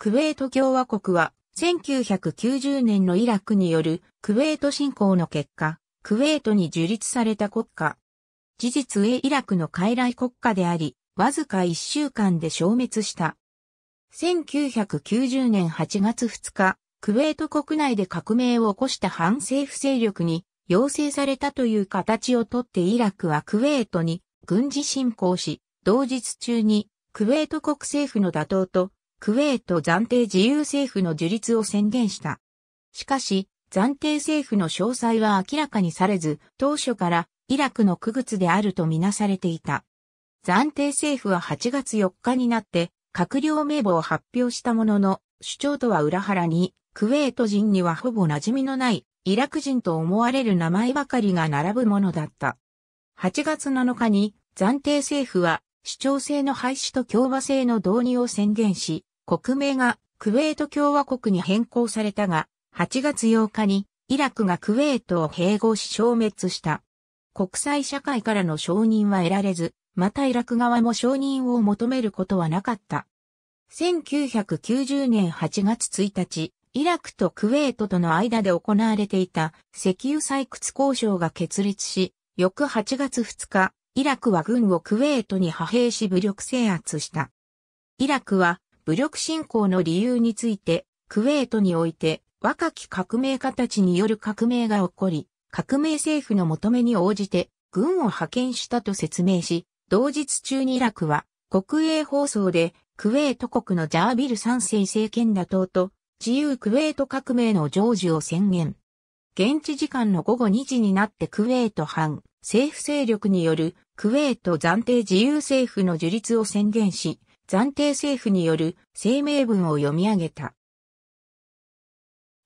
クウェート共和国は1990年のイラクによるクウェート侵攻の結果、クウェートに樹立された国家。事実上イラクの傀儡国家であり、わずか1週間で消滅した。1990年8月2日、クウェート国内で革命を起こした反政府勢力に要請されたという形をとってイラクはクウェートに軍事侵攻し、同日中にクウェート国政府の打倒とクウェート暫定自由政府の樹立を宣言した。しかし、暫定政府の詳細は明らかにされず、当初からイラクの区別であるとみなされていた。暫定政府は8月4日になって閣僚名簿を発表したものの、主張とは裏腹に、クウェート人にはほぼ馴染みのないイラク人と思われる名前ばかりが並ぶものだった。8月7日に暫定政府は主張性の廃止と共和制の導入を宣言し、国名がクウェート共和国に変更されたが、8月8日にイラクがクウェートを併合し消滅した。国際社会からの承認は得られず、またイラク側も承認を求めることはなかった。1990年8月1日、イラクとクウェートとの間で行われていた石油採掘交渉が決裂し、翌8月2日、イラクは軍をクウェートに派兵し武力制圧した。イラクは武力侵攻の理由について、クウェートにおいて若き革命家たちによる革命が起こり、革命政府の求めに応じて軍を派遣したと説明し、同日中にイラクは国営放送でクウェート国のジャービル三世政権打倒と自由クウェート革命の成就を宣言。現地時間の午後2時になってクウェート反政府勢力によるクウェート暫定自由政府の樹立を宣言し、暫定政府による声明文を読み上げた。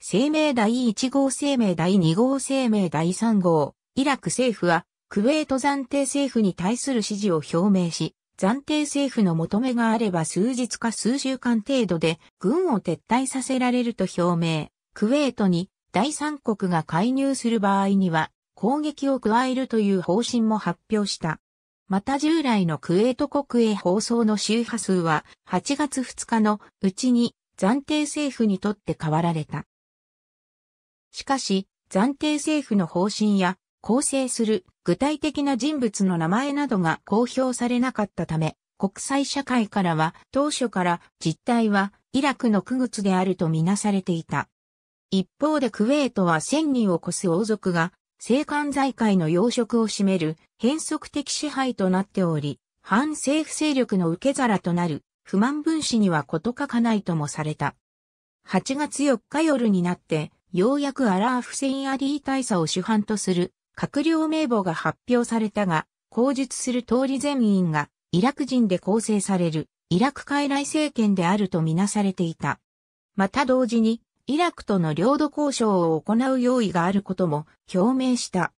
声明第1号声明第2号声明第3号、イラク政府は、クウェート暫定政府に対する支持を表明し、暫定政府の求めがあれば数日か数週間程度で軍を撤退させられると表明、クウェートに第三国が介入する場合には攻撃を加えるという方針も発表した。また従来のクウェート国営放送の周波数は8月2日のうちに暫定政府にとって変わられた。しかし、暫定政府の方針や構成する具体的な人物の名前などが公表されなかったため、国際社会からは当初から実態はイラクの区物であるとみなされていた。一方でクウェートは1000人を超す王族が政官財界の要職を占める変則的支配となっており、反政府勢力の受け皿となる不満分子には事欠かないともされた。8月4日夜になって、ようやくアラーフセイン・アリー大佐を主犯とする閣僚名簿が発表されたが、口述する通り全員がイラク人で構成されるイラク傀儡政権であるとみなされていた。また同時にイラクとの領土交渉を行う用意があることも表明した。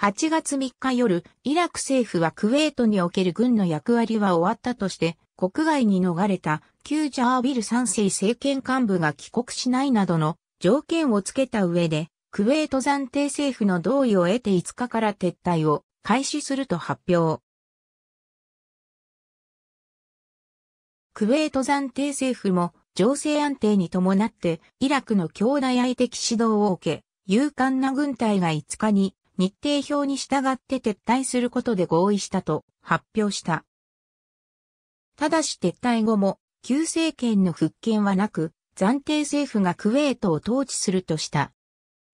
8月3日夜、イラク政府はクウェートにおける軍の役割は終わったとして、国外に逃れた旧ジャービル三世政権幹部が帰国しないなどの条件をつけた上で、クウェート暫定政府の同意を得て5日から撤退を開始すると発表。クウェート暫定政府も情勢安定に伴って、イラクの強大愛的指導を受け、勇敢な軍隊が5日に日程表に従って撤退することで合意したと発表した。ただし撤退後も、旧政権の復権はなく、暫定政府がクウェートを統治するとした。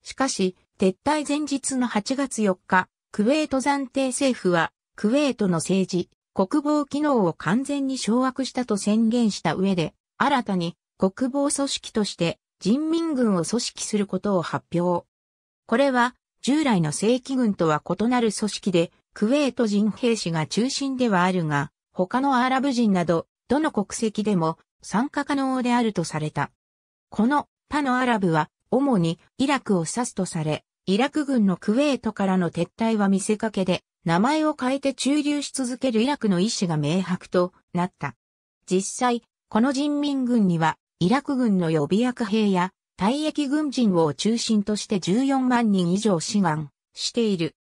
しかし、撤退前日の8月4日、クウェート暫定政府は、クウェートの政治、国防機能を完全に掌握したと宣言した上で、新たに国防組織として人民軍を組織することを発表。これは従来の正規軍とは異なる組織で、クウェート人兵士が中心ではあるが、他のアラブ人など、どの国籍でも参加可能であるとされた。この他のアラブは、主にイラクを指すとされ、イラク軍のクウェートからの撤退は見せかけで、名前を変えて駐留し続けるイラクの意志が明白となった。実際、この人民軍には、イラク軍の予備役兵や、退役軍人を中心として14万人以上志願している。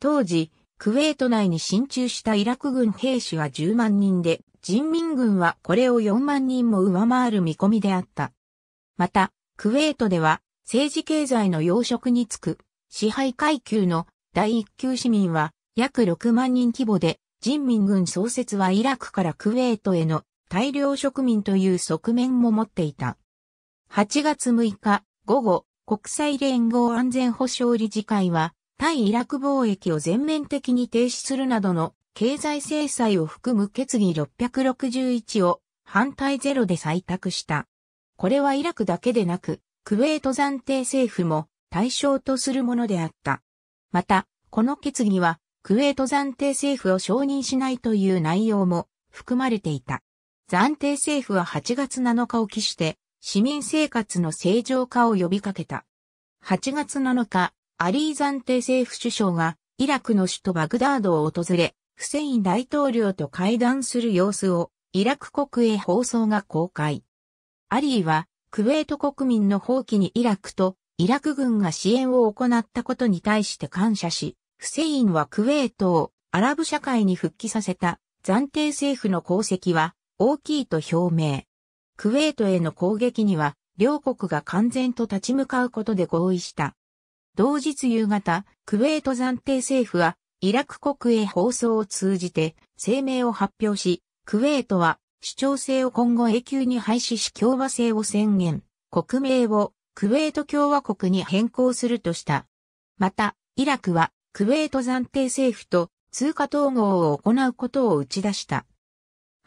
当時、クウェート内に進駐したイラク軍兵士は10万人で、人民軍はこれを4万人も上回る見込みであった。また、クウェートでは、政治経済の要職につく、支配階級の第一級市民は約6万人規模で、人民軍創設はイラクからクウェートへの大量植民という側面も持っていた。8月6日午後、国際連合安全保障理事会は、対イラク貿易を全面的に停止するなどの経済制裁を含む決議661を反対ゼロで採択した。これはイラクだけでなく、クウェート暫定政府も対象とするものであった。また、この決議は、クウェート暫定政府を承認しないという内容も含まれていた。暫定政府は8月7日を期して、市民生活の正常化を呼びかけた。8月7日、アリー暫定政府首相が、イラクの首都バグダードを訪れ、フセイン大統領と会談する様子を、イラク国営放送が公開。アリーは、クウェート国民の放棄にイラクと、イラク軍が支援を行ったことに対して感謝し、フセインはクウェートをアラブ社会に復帰させた暫定政府の功績は大きいと表明。クウェートへの攻撃には、両国が完全と立ち向かうことで合意した。同日夕方、クウェート暫定政府は、イラク国営放送を通じて声明を発表し、クウェートは主張性を今後永久に廃止し共和制を宣言、国名をクウェート共和国に変更するとした。また、イラクはクウェート暫定政府と通貨統合を行うことを打ち出した。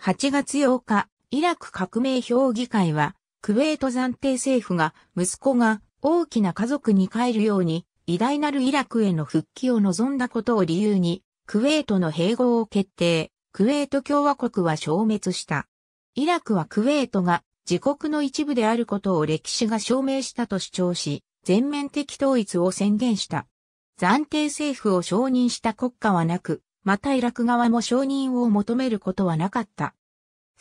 8月8日、イラク革命評議会は、クウェート暫定政府が息子が大きな家族に帰るように偉大なるイラクへの復帰を望んだことを理由に、クウェートの併合を決定、クウェート共和国は消滅した。イラクはクウェートが自国の一部であることを歴史が証明したと主張し、全面的統一を宣言した。暫定政府を承認した国家はなく、またイラク側も承認を求めることはなかった。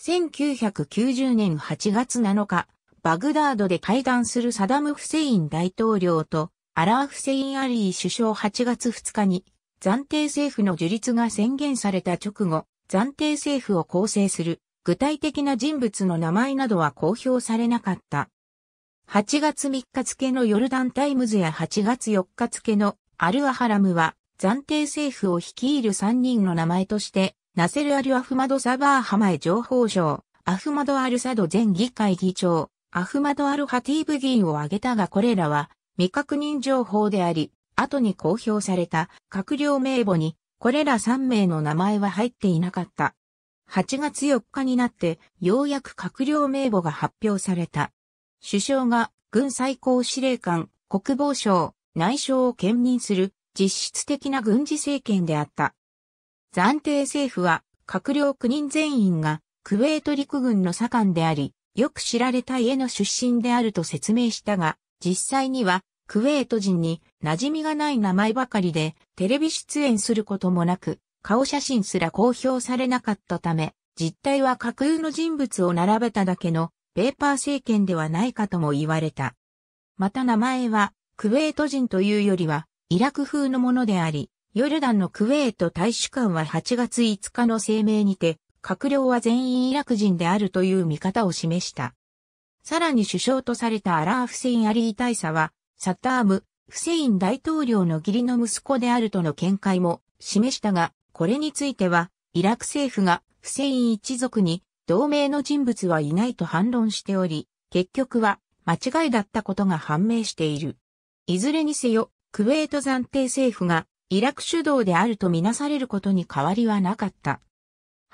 1990年8月7日、バグダードで会談するサダム・フセイン大統領とアラー・フセイン・アリー首相8月2日に暫定政府の樹立が宣言された直後、暫定政府を構成する具体的な人物の名前などは公表されなかった。8月3日付のヨルダンタイムズや8月4日付のアルアハラムは暫定政府を率いる3人の名前として、ナセル・アル・アフマド・サバーハマエ情報省、アフマド・アル・サド前議会議長、アフマド・アル・ハティーブ議員を挙げたがこれらは未確認情報であり、後に公表された閣僚名簿にこれら3名の名前は入っていなかった。8月4日になってようやく閣僚名簿が発表された。首相が軍最高司令官、国防省、内相を兼任する実質的な軍事政権であった。暫定政府は閣僚9人全員がクウェート陸軍の左官であり、よく知られた家の出身であると説明したが、実際にはクウェート人に馴染みがない名前ばかりで、テレビ出演することもなく、顔写真すら公表されなかったため、実態は架空の人物を並べただけのペーパー政権ではないかとも言われた。また名前は、クウェート人というよりは、イラク風のものであり、ヨルダンのクウェート大使館は8月5日の声明にて、閣僚は全員イラク人であるという見方を示した。さらに首相とされたアラー・フセイン・アリー大佐は、サッターム、フセイン大統領の義理の息子であるとの見解も示したが、これについては、イラク政府がフセイン一族に同盟の人物はいないと反論しており、結局は間違いだったことが判明している。いずれにせよ、クウェート暫定政府がイラク主導であるとみなされることに変わりはなかった。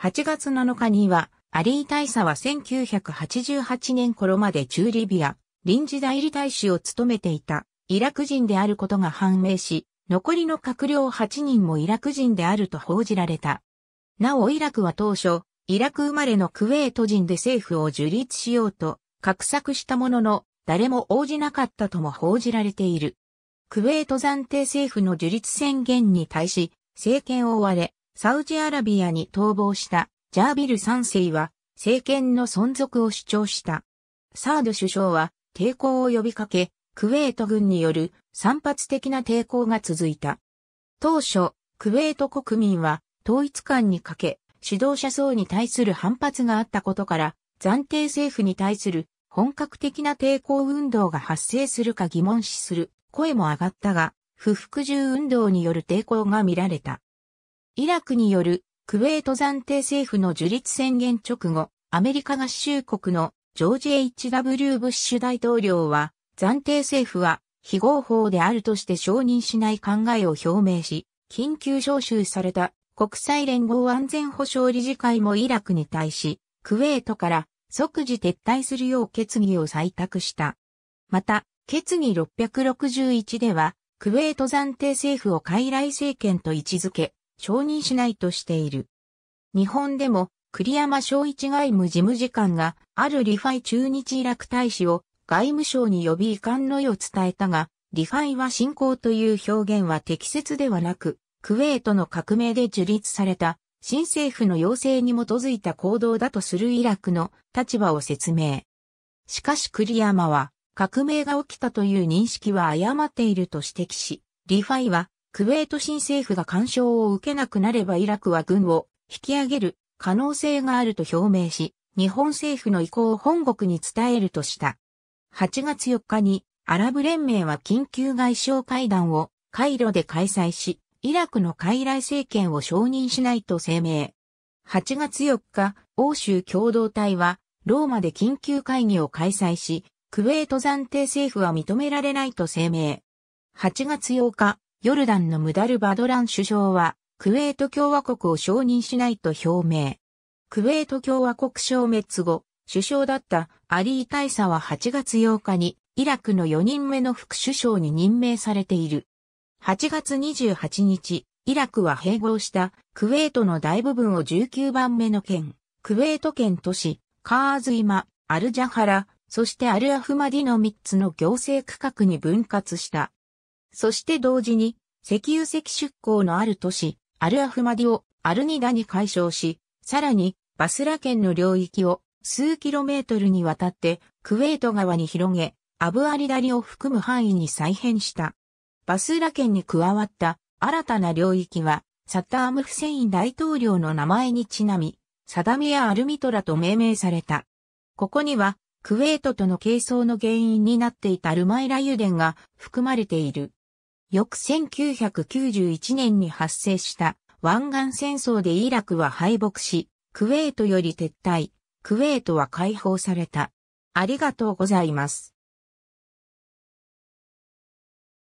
8月7日には、アリー大佐は1988年頃まで中リビア、臨時代理大使を務めていた、イラク人であることが判明し、残りの閣僚8人もイラク人であると報じられた。なおイラクは当初、イラク生まれのクウェート人で政府を樹立しようと、画策したものの、誰も応じなかったとも報じられている。クウェート暫定政府の樹立宣言に対し、政権を追われ、サウジアラビアに逃亡したジャービル3世は、政権の存続を主張した。サード首相は、抵抗を呼びかけ、クウェート軍による散発的な抵抗が続いた。当初、クウェート国民は統一感にかけ、指導者層に対する反発があったことから、暫定政府に対する本格的な抵抗運動が発生するか疑問視する声も上がったが、不服従運動による抵抗が見られた。イラクによるクウェート暫定政府の樹立宣言直後、アメリカ合衆国のジョージ・ H.W. ブッシュ大統領は、暫定政府は非合法であるとして承認しない考えを表明し、緊急招集された国際連合安全保障理事会もイラクに対し、クウェートから即時撤退するよう決議を採択した。また、決議661では、クウェート暫定政府を傀儡政権と位置づけ、承認しないとしている。日本でも、栗山昭一外務事務次官が、あるリファイ駐日イラク大使を外務省に呼び遺憾の意を伝えたが、リファイは侵攻という表現は適切ではなく、クウェートの革命で樹立された新政府の要請に基づいた行動だとするイラクの立場を説明。しかし栗山は、革命が起きたという認識は誤っていると指摘し、リファイは、クウェート新政府が干渉を受けなくなればイラクは軍を引き上げる可能性があると表明し、日本政府の意向を本国に伝えるとした。8月4日にアラブ連盟は緊急外相会談をカイロで開催し、イラクの傀儡政権を承認しないと声明。8月4日、欧州共同体はローマで緊急会議を開催し、クウェート暫定政府は認められないと声明。8月8日、ヨルダンのムダルバドラン首相は、クウェート共和国を承認しないと表明。クウェート共和国消滅後、首相だったアリー大佐は8月8日にイラクの4人目の副首相に任命されている。8月28日、イラクは併合したクウェートの大部分を19番目の県、クウェート県都市、カーズイマ、アルジャハラ、そしてアル・アフマディの3つの行政区画に分割した。そして同時に、石油石出港のある都市、アル・アフマディをアルニダに解消し、さらに、バスラ県の領域を数キロメートルにわたってクウェート川に広げ、アブアリダリを含む範囲に再編した。バスラ県に加わった新たな領域は、サッターム・フセイン大統領の名前にちなみ、サダミア・アルミトラと命名された。ここには、クウェートとの係争の原因になっていたルマイラ油田が含まれている。翌1991年に発生した湾岸戦争でイラクは敗北し、クウェートより撤退、クウェートは解放された。ありがとうございます。